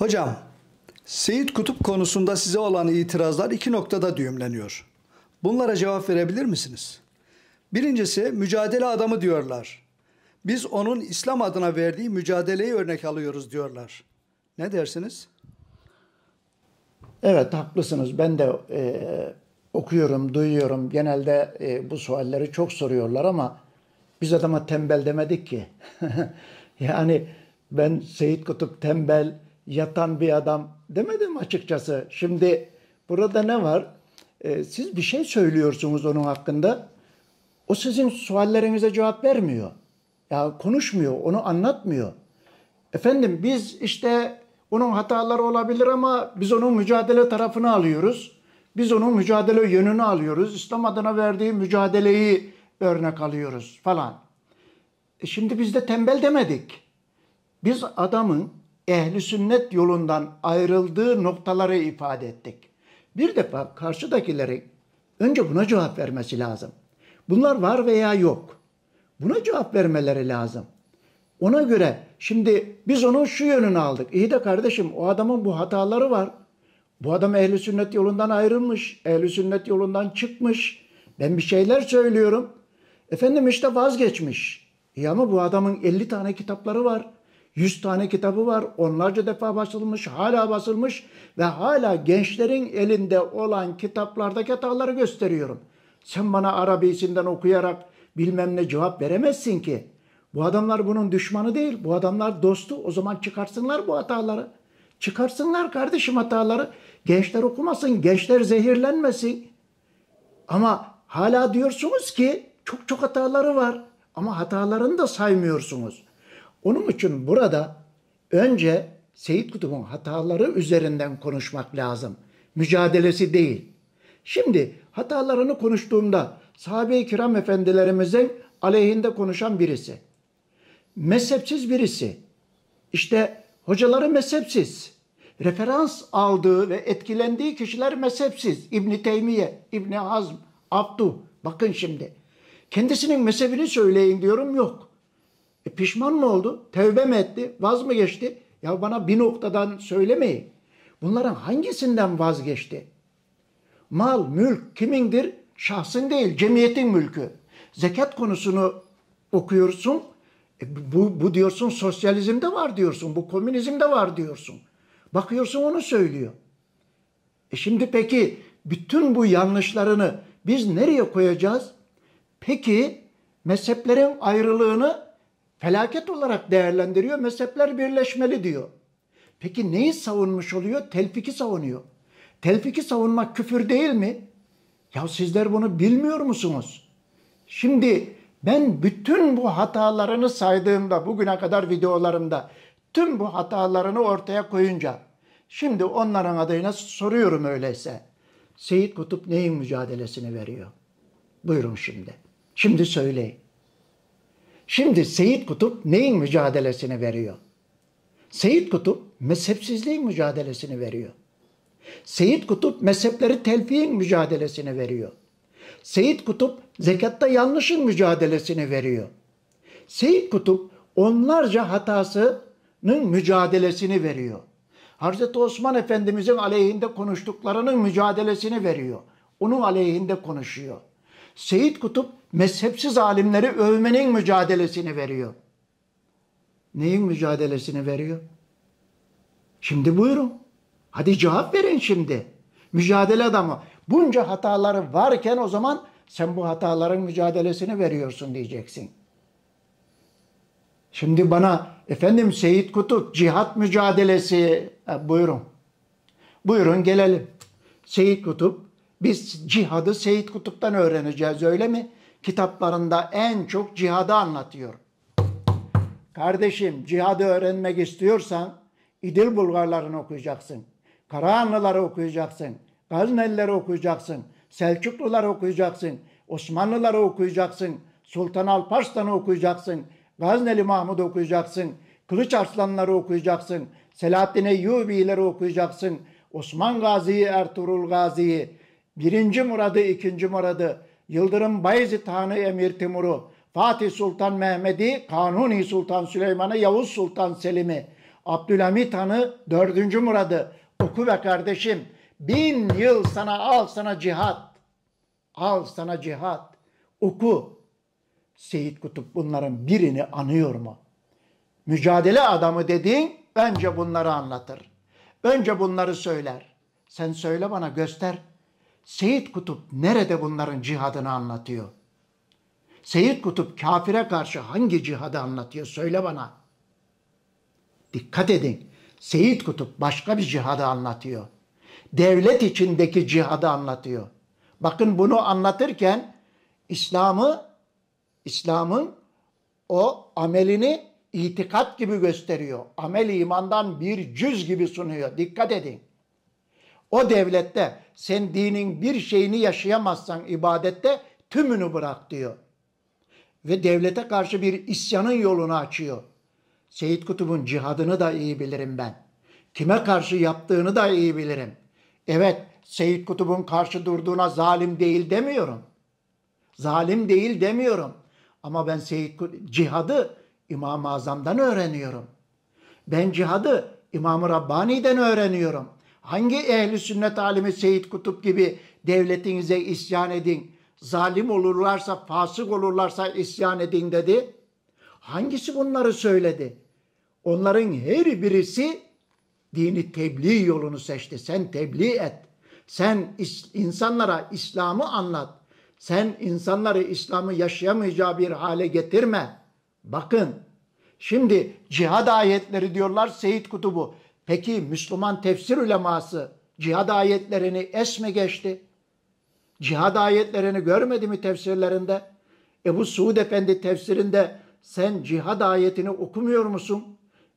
Hocam, Seyit Kutup konusunda size olan itirazlar iki noktada düğümleniyor. Bunlara cevap verebilir misiniz? Birincisi mücadele adamı diyorlar. Biz onun İslam adına verdiği mücadeleyi örnek alıyoruz diyorlar. Ne dersiniz? Evet haklısınız. Ben de e, okuyorum, duyuyorum. Genelde e, bu sualleri çok soruyorlar ama biz adama tembel demedik ki. yani ben Seyit Kutup tembel yatan bir adam demedim açıkçası. Şimdi burada ne var? Ee, siz bir şey söylüyorsunuz onun hakkında. O sizin suallerinize cevap vermiyor. Ya konuşmuyor, onu anlatmıyor. Efendim biz işte onun hataları olabilir ama biz onun mücadele tarafını alıyoruz. Biz onun mücadele yönünü alıyoruz. İslam adına verdiği mücadeleyi örnek alıyoruz falan. E şimdi biz de tembel demedik. Biz adamın ehli sünnet yolundan ayrıldığı noktaları ifade ettik. Bir defa karşıdakileri önce buna cevap vermesi lazım. Bunlar var veya yok. Buna cevap vermeleri lazım. Ona göre şimdi biz onun şu yönünü aldık. İyi de kardeşim o adamın bu hataları var. Bu adam ehli sünnet yolundan ayrılmış, ehli sünnet yolundan çıkmış. Ben bir şeyler söylüyorum. Efendim işte vazgeçmiş. İyi ama bu adamın 50 tane kitapları var. 100 tane kitabı var. Onlarca defa basılmış, hala basılmış ve hala gençlerin elinde olan kitaplardaki hataları gösteriyorum. Sen bana Arabisinden okuyarak bilmem ne cevap veremezsin ki. Bu adamlar bunun düşmanı değil. Bu adamlar dostu. O zaman çıkarsınlar bu hataları. Çıkarsınlar kardeşim hataları. Gençler okumasın, gençler zehirlenmesin. Ama hala diyorsunuz ki çok çok hataları var. Ama hatalarını da saymıyorsunuz. Onun için burada önce Seyit Kutub'un hataları üzerinden konuşmak lazım. Mücadelesi değil. Şimdi hatalarını konuştuğumda sahabe-i kiram efendilerimizin aleyhinde konuşan birisi. Mezhepsiz birisi. İşte hocaları mezhepsiz. Referans aldığı ve etkilendiği kişiler mezhepsiz. İbni Teymiye, İbni Hazm, Abdu. Bakın şimdi. Kendisinin mezhebini söyleyin diyorum yok. E pişman mı oldu? Tevbe mi etti? Vaz mı geçti? Ya bana bir noktadan söylemeyin. Bunların hangisinden vazgeçti? Mal, mülk kimindir? Şahsın değil, cemiyetin mülkü. Zekat konusunu okuyorsun. E bu, bu diyorsun sosyalizmde var diyorsun. Bu komünizmde var diyorsun. Bakıyorsun onu söylüyor. E şimdi peki bütün bu yanlışlarını biz nereye koyacağız? Peki mezheplerin ayrılığını felaket olarak değerlendiriyor. Mezhepler birleşmeli diyor. Peki neyi savunmuş oluyor? Telfiki savunuyor. Telfiki savunmak küfür değil mi? Ya sizler bunu bilmiyor musunuz? Şimdi ben bütün bu hatalarını saydığımda bugüne kadar videolarımda tüm bu hatalarını ortaya koyunca şimdi onların adayına soruyorum öyleyse. Seyit Kutup neyin mücadelesini veriyor? Buyurun şimdi. Şimdi söyleyin. Şimdi Seyit Kutup neyin mücadelesini veriyor? Seyit Kutup mezhepsizliğin mücadelesini veriyor. Seyit Kutup mezhepleri telfiyin mücadelesini veriyor. Seyit Kutup zekatta yanlışın mücadelesini veriyor. Seyit Kutup onlarca hatasının mücadelesini veriyor. Hazreti Osman Efendimizin aleyhinde konuştuklarının mücadelesini veriyor. Onun aleyhinde konuşuyor. Seyit Kutup mezhepsiz alimleri övmenin mücadelesini veriyor. Neyin mücadelesini veriyor? Şimdi buyurun. Hadi cevap verin şimdi. Mücadele adamı. Bunca hataları varken o zaman sen bu hataların mücadelesini veriyorsun diyeceksin. Şimdi bana efendim Seyit Kutup cihat mücadelesi e, buyurun. Buyurun gelelim. Seyit Kutup biz cihadı Seyit Kutup'tan öğreneceğiz öyle mi? Kitaplarında en çok cihadı anlatıyor. Kardeşim cihadı öğrenmek istiyorsan İdil Bulgarlarını okuyacaksın. Karahanlıları okuyacaksın. Gazneliler okuyacaksın. Selçukluları okuyacaksın. Osmanlıları okuyacaksın. Sultan Alparslan'ı okuyacaksın. Gazneli Mahmud'u okuyacaksın. Kılıç Arslanları okuyacaksın. Selahattin Eyyubi'leri okuyacaksın. Osman Gazi'yi, Ertuğrul Gazi'yi, birinci Murad'ı, ikinci Murad'ı, Yıldırım Bayezid Hanı Emir Timur'u, Fatih Sultan Mehmet'i, Kanuni Sultan Süleyman'ı, Yavuz Sultan Selim'i, Abdülhamit Han'ı, dördüncü Murad'ı oku ve kardeşim bin yıl sana al sana cihat. Al sana cihat. Oku. Seyit Kutup bunların birini anıyor mu? Mücadele adamı dediğin bence bunları anlatır. Önce bunları söyler. Sen söyle bana göster. Seyit Kutup nerede bunların cihadını anlatıyor? Seyit Kutup kafire karşı hangi cihadı anlatıyor? Söyle bana. Dikkat edin. Seyit Kutup başka bir cihadı anlatıyor. Devlet içindeki cihadı anlatıyor. Bakın bunu anlatırken İslam'ı, İslam'ın o amelini itikat gibi gösteriyor. Amel imandan bir cüz gibi sunuyor. Dikkat edin. O devlette sen dinin bir şeyini yaşayamazsan ibadette tümünü bırak diyor. Ve devlete karşı bir isyanın yolunu açıyor. Seyit Kutub'un cihadını da iyi bilirim ben. Kime karşı yaptığını da iyi bilirim. Evet Seyit Kutub'un karşı durduğuna zalim değil demiyorum. Zalim değil demiyorum. Ama ben Seyit Kutub, cihadı İmam-ı Azam'dan öğreniyorum. Ben cihadı İmam-ı Rabbani'den öğreniyorum. Hangi ehli sünnet alimi Seyit Kutup gibi devletinize isyan edin, zalim olurlarsa, fasık olurlarsa isyan edin dedi. Hangisi bunları söyledi? Onların her birisi dini tebliğ yolunu seçti. Sen tebliğ et. Sen insanlara İslam'ı anlat. Sen insanları İslam'ı yaşayamayacağı bir hale getirme. Bakın şimdi cihad ayetleri diyorlar Seyit Kutubu. Peki Müslüman tefsir uleması cihad ayetlerini esme geçti? Cihad ayetlerini görmedi mi tefsirlerinde? Ebu Suud Efendi tefsirinde sen cihad ayetini okumuyor musun?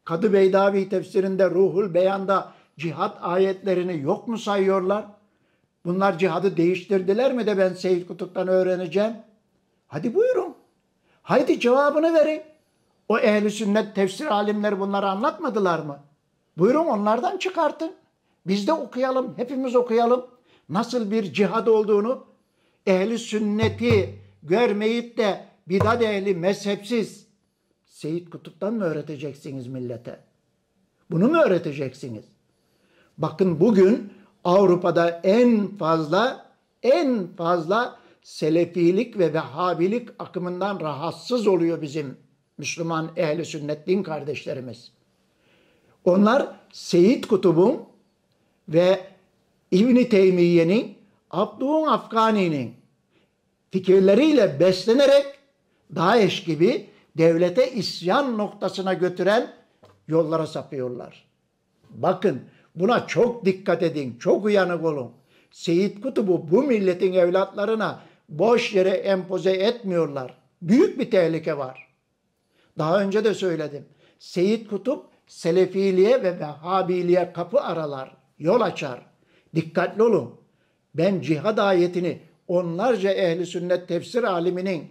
Kadı Beydavi tefsirinde Ruhul Beyan'da cihad ayetlerini yok mu sayıyorlar? Bunlar cihadı değiştirdiler mi de ben Seyit Kutup'tan öğreneceğim? Hadi buyurun. Haydi cevabını verin. O ehli sünnet tefsir alimleri bunları anlatmadılar mı? Buyurun onlardan çıkartın. Biz de okuyalım, hepimiz okuyalım. Nasıl bir cihad olduğunu ehli sünneti görmeyip de bidat ehli mezhepsiz Seyit Kutup'tan mı öğreteceksiniz millete? Bunu mu öğreteceksiniz? Bakın bugün Avrupa'da en fazla en fazla selefilik ve vehhabilik akımından rahatsız oluyor bizim Müslüman ehli sünnet din kardeşlerimiz. Onlar Seyit Kutub'un ve İbni Teymiye'nin, Abdu'un Afgani'nin fikirleriyle beslenerek Daesh gibi devlete isyan noktasına götüren yollara sapıyorlar. Bakın buna çok dikkat edin, çok uyanık olun. Seyit Kutub'u bu milletin evlatlarına boş yere empoze etmiyorlar. Büyük bir tehlike var. Daha önce de söyledim. Seyit Kutup selefiliğe ve vehhabiliğe kapı aralar, yol açar. Dikkatli olun. Ben cihad ayetini onlarca ehli sünnet tefsir aliminin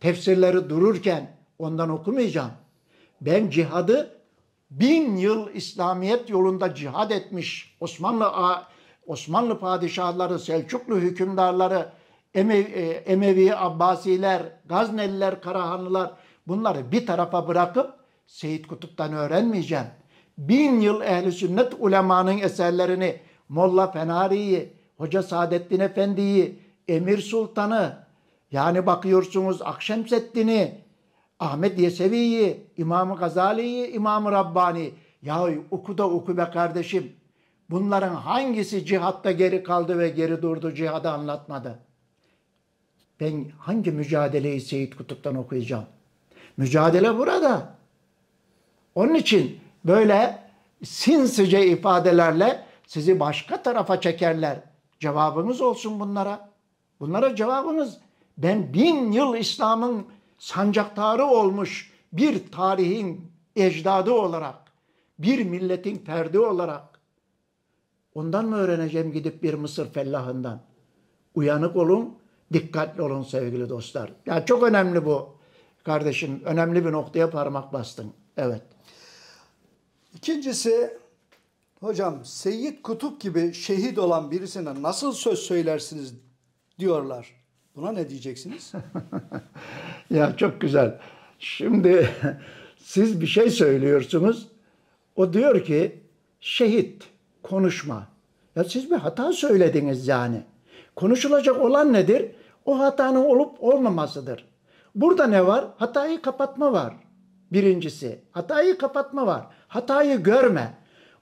tefsirleri dururken ondan okumayacağım. Ben cihadı bin yıl İslamiyet yolunda cihad etmiş Osmanlı Osmanlı padişahları, Selçuklu hükümdarları, e, Emevi, Abbasiler, Gazneliler, Karahanlılar bunları bir tarafa bırakıp Seyit Kutup'tan öğrenmeyeceğim. Bin yıl ehli sünnet ulemanın eserlerini Molla Fenari'yi, Hoca Saadettin Efendi'yi, Emir Sultan'ı yani bakıyorsunuz Akşemseddin'i, Ahmet Yesevi'yi, İmam Gazali'yi, İmam Rabbani. Ya oku da oku be kardeşim. Bunların hangisi cihatta geri kaldı ve geri durdu cihada anlatmadı? Ben hangi mücadeleyi Seyit Kutup'tan okuyacağım? Mücadele burada. Onun için böyle sinsice ifadelerle sizi başka tarafa çekerler. Cevabımız olsun bunlara. Bunlara cevabımız ben bin yıl İslam'ın sancaktarı olmuş bir tarihin ecdadı olarak, bir milletin ferdi olarak ondan mı öğreneceğim gidip bir Mısır fellahından? Uyanık olun, dikkatli olun sevgili dostlar. Ya çok önemli bu kardeşim, önemli bir noktaya parmak bastın. Evet. İkincisi hocam Seyyid Kutup gibi şehit olan birisine nasıl söz söylersiniz diyorlar. Buna ne diyeceksiniz? ya çok güzel. Şimdi siz bir şey söylüyorsunuz. O diyor ki şehit konuşma. Ya siz bir hata söylediniz yani. Konuşulacak olan nedir? O hatanın olup olmamasıdır. Burada ne var? Hatayı kapatma var. Birincisi hatayı kapatma var. Hatayı görme.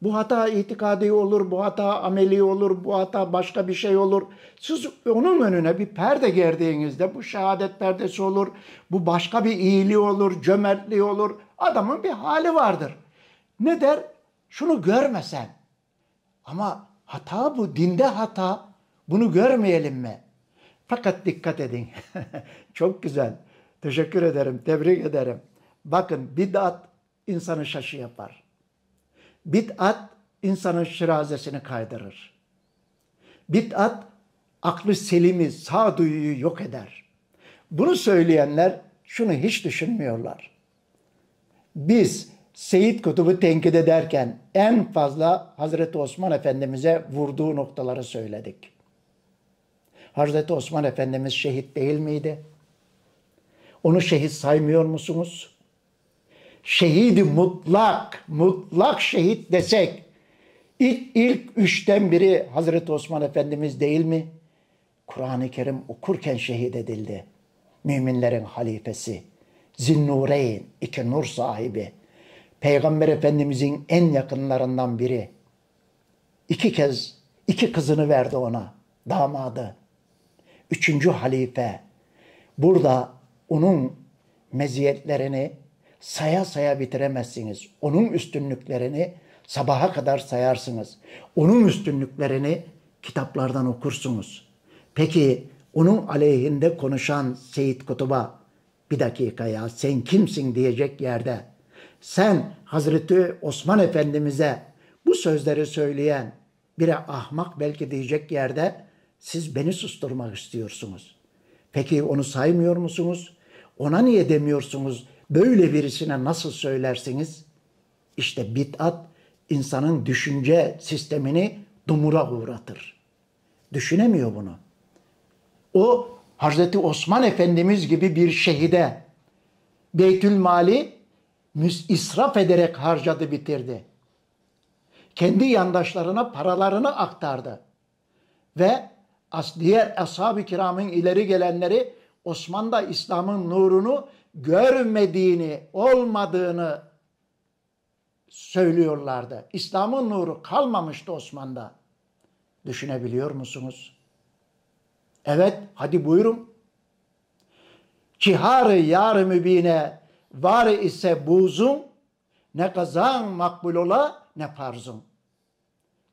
Bu hata itikadi olur, bu hata ameli olur, bu hata başka bir şey olur. Siz onun önüne bir perde gerdiğinizde bu şehadet perdesi olur, bu başka bir iyiliği olur, cömertliği olur. Adamın bir hali vardır. Ne der? Şunu görmesen Ama hata bu, dinde hata. Bunu görmeyelim mi? Fakat dikkat edin. Çok güzel. Teşekkür ederim, tebrik ederim. Bakın bid'at insanı şaşı yapar. Bid'at insanın şirazesini kaydırır. Bid'at aklı selimi, sağduyuyu yok eder. Bunu söyleyenler şunu hiç düşünmüyorlar. Biz Seyit Kutub'u tenkit ederken en fazla Hazreti Osman Efendimiz'e vurduğu noktaları söyledik. Hazreti Osman Efendimiz şehit değil miydi? Onu şehit saymıyor musunuz? şehidi mutlak, mutlak şehit desek ilk, ilk üçten biri Hazreti Osman Efendimiz değil mi? Kur'an-ı Kerim okurken şehit edildi. Müminlerin halifesi, Zinnureyn, iki nur sahibi, Peygamber Efendimizin en yakınlarından biri. İki kez, iki kızını verdi ona, damadı. Üçüncü halife. Burada onun meziyetlerini saya saya bitiremezsiniz. Onun üstünlüklerini sabaha kadar sayarsınız. Onun üstünlüklerini kitaplardan okursunuz. Peki onun aleyhinde konuşan Seyit Kutub'a bir dakika ya sen kimsin diyecek yerde sen Hazreti Osman Efendimiz'e bu sözleri söyleyen biri ahmak belki diyecek yerde siz beni susturmak istiyorsunuz. Peki onu saymıyor musunuz? Ona niye demiyorsunuz böyle birisine nasıl söylersiniz? İşte bid'at insanın düşünce sistemini dumura uğratır. Düşünemiyor bunu. O Hazreti Osman Efendimiz gibi bir şehide Beytül Mali israf ederek harcadı bitirdi. Kendi yandaşlarına paralarını aktardı. Ve diğer ashab-ı kiramın ileri gelenleri Osman'da İslam'ın nurunu görmediğini, olmadığını söylüyorlardı. İslam'ın nuru kalmamıştı Osman'da. Düşünebiliyor musunuz? Evet, hadi buyurun. Çihar-ı yar mübine var ise buzum, ne kazan makbul ola ne farzum.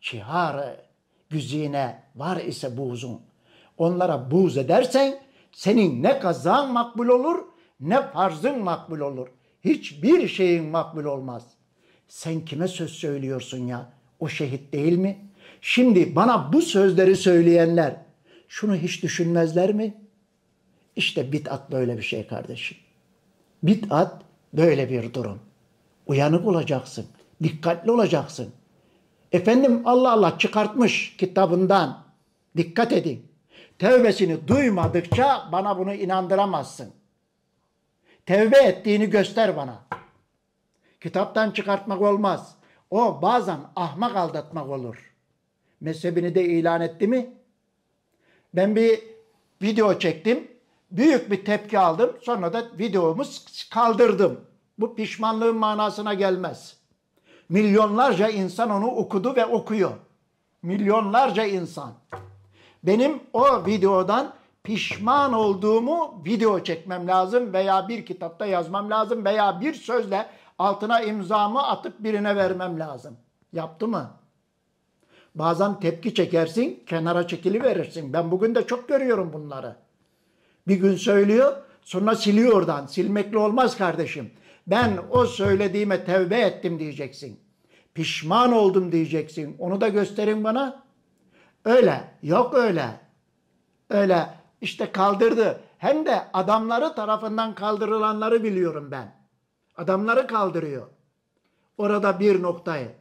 Çihar-ı güzine var ise buzum. Onlara buz edersen senin ne kazan makbul olur ne farzın makbul olur. Hiçbir şeyin makbul olmaz. Sen kime söz söylüyorsun ya? O şehit değil mi? Şimdi bana bu sözleri söyleyenler şunu hiç düşünmezler mi? İşte bitat böyle bir şey kardeşim. Bitat böyle bir durum. Uyanık olacaksın. Dikkatli olacaksın. Efendim Allah Allah çıkartmış kitabından. Dikkat edin. Tevbesini duymadıkça bana bunu inandıramazsın tevbe ettiğini göster bana. Kitaptan çıkartmak olmaz. O bazen ahmak aldatmak olur. Mezhebini de ilan etti mi? Ben bir video çektim. Büyük bir tepki aldım. Sonra da videomu kaldırdım. Bu pişmanlığın manasına gelmez. Milyonlarca insan onu okudu ve okuyor. Milyonlarca insan. Benim o videodan pişman olduğumu video çekmem lazım veya bir kitapta yazmam lazım veya bir sözle altına imzamı atıp birine vermem lazım. Yaptı mı? Bazen tepki çekersin, kenara çekili verirsin. Ben bugün de çok görüyorum bunları. Bir gün söylüyor, sonra siliyor oradan. Silmekle olmaz kardeşim. Ben o söylediğime tevbe ettim diyeceksin. Pişman oldum diyeceksin. Onu da gösterin bana. Öyle, yok öyle. Öyle işte kaldırdı. Hem de adamları tarafından kaldırılanları biliyorum ben. Adamları kaldırıyor. Orada bir noktayı.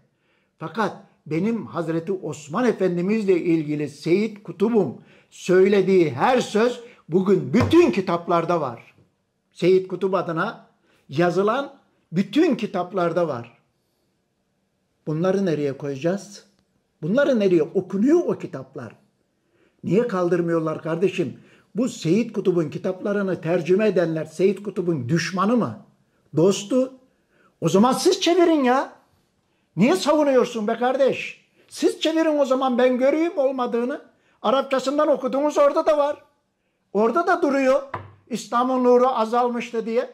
Fakat benim Hazreti Osman Efendimizle ilgili Seyit Kutub'un söylediği her söz bugün bütün kitaplarda var. Seyit Kutub adına yazılan bütün kitaplarda var. Bunları nereye koyacağız? Bunları nereye? Okunuyor o kitaplar. Niye kaldırmıyorlar kardeşim? Bu Seyit Kutub'un kitaplarını tercüme edenler Seyit Kutub'un düşmanı mı? Dostu? O zaman siz çevirin ya. Niye savunuyorsun be kardeş? Siz çevirin o zaman ben göreyim olmadığını. Arapçasından okuduğumuz orada da var. Orada da duruyor. İslam'ın nuru azalmıştı diye.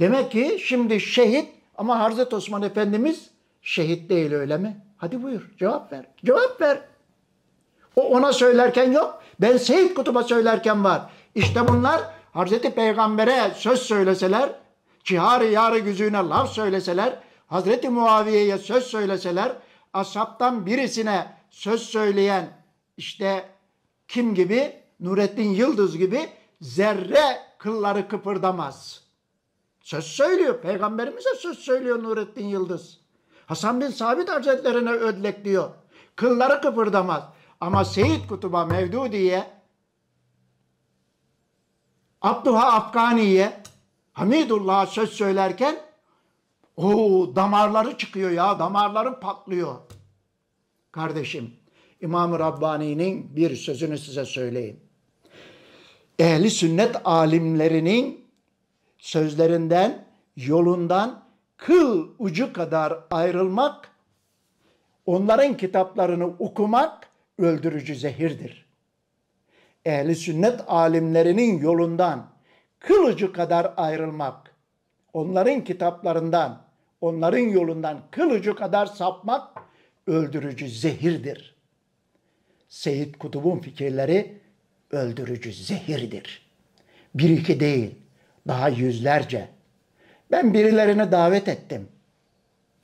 Demek ki şimdi şehit ama Hazreti Osman Efendimiz şehit değil öyle mi? Hadi buyur cevap ver. Cevap ver. O ona söylerken yok. Ben Seyit kutuba söylerken var. İşte bunlar Hazreti Peygamber'e söz söyleseler, cihari yarı güzüğüne laf söyleseler, Hazreti Muaviye'ye söz söyleseler, asaptan birisine söz söyleyen işte kim gibi? Nurettin Yıldız gibi zerre kılları kıpırdamaz. Söz söylüyor. Peygamberimize söz söylüyor Nurettin Yıldız. Hasan bin Sabit Hazretlerine ödlek diyor. Kılları kıpırdamaz. Ama Seyit Kutuba Mevdudiye, Abduha Afganiye, Hamidullah'a söz söylerken o damarları çıkıyor ya, damarları patlıyor. Kardeşim, İmam-ı Rabbani'nin bir sözünü size söyleyeyim. Ehli sünnet alimlerinin sözlerinden, yolundan kıl ucu kadar ayrılmak, onların kitaplarını okumak öldürücü zehirdir. Ehli sünnet alimlerinin yolundan kılıcı kadar ayrılmak, onların kitaplarından, onların yolundan kılıcı kadar sapmak öldürücü zehirdir. Seyit Kutub'un fikirleri öldürücü zehirdir. Bir iki değil, daha yüzlerce. Ben birilerini davet ettim.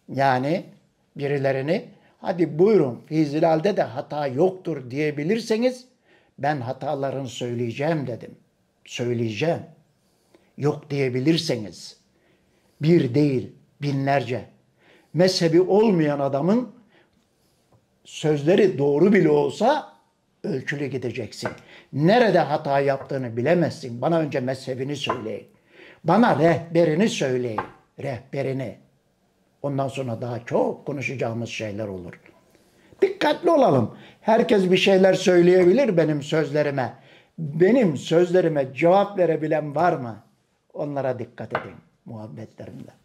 Yani birilerini hadi buyurun Fizilal'de de hata yoktur diyebilirseniz ben hatalarını söyleyeceğim dedim. Söyleyeceğim. Yok diyebilirseniz bir değil binlerce mezhebi olmayan adamın sözleri doğru bile olsa ölçülü gideceksin. Nerede hata yaptığını bilemezsin. Bana önce mezhebini söyleyin. Bana rehberini söyleyin. Rehberini. Ondan sonra daha çok konuşacağımız şeyler olur. Dikkatli olalım. Herkes bir şeyler söyleyebilir benim sözlerime. Benim sözlerime cevap verebilen var mı? Onlara dikkat edin muhabbetlerimde.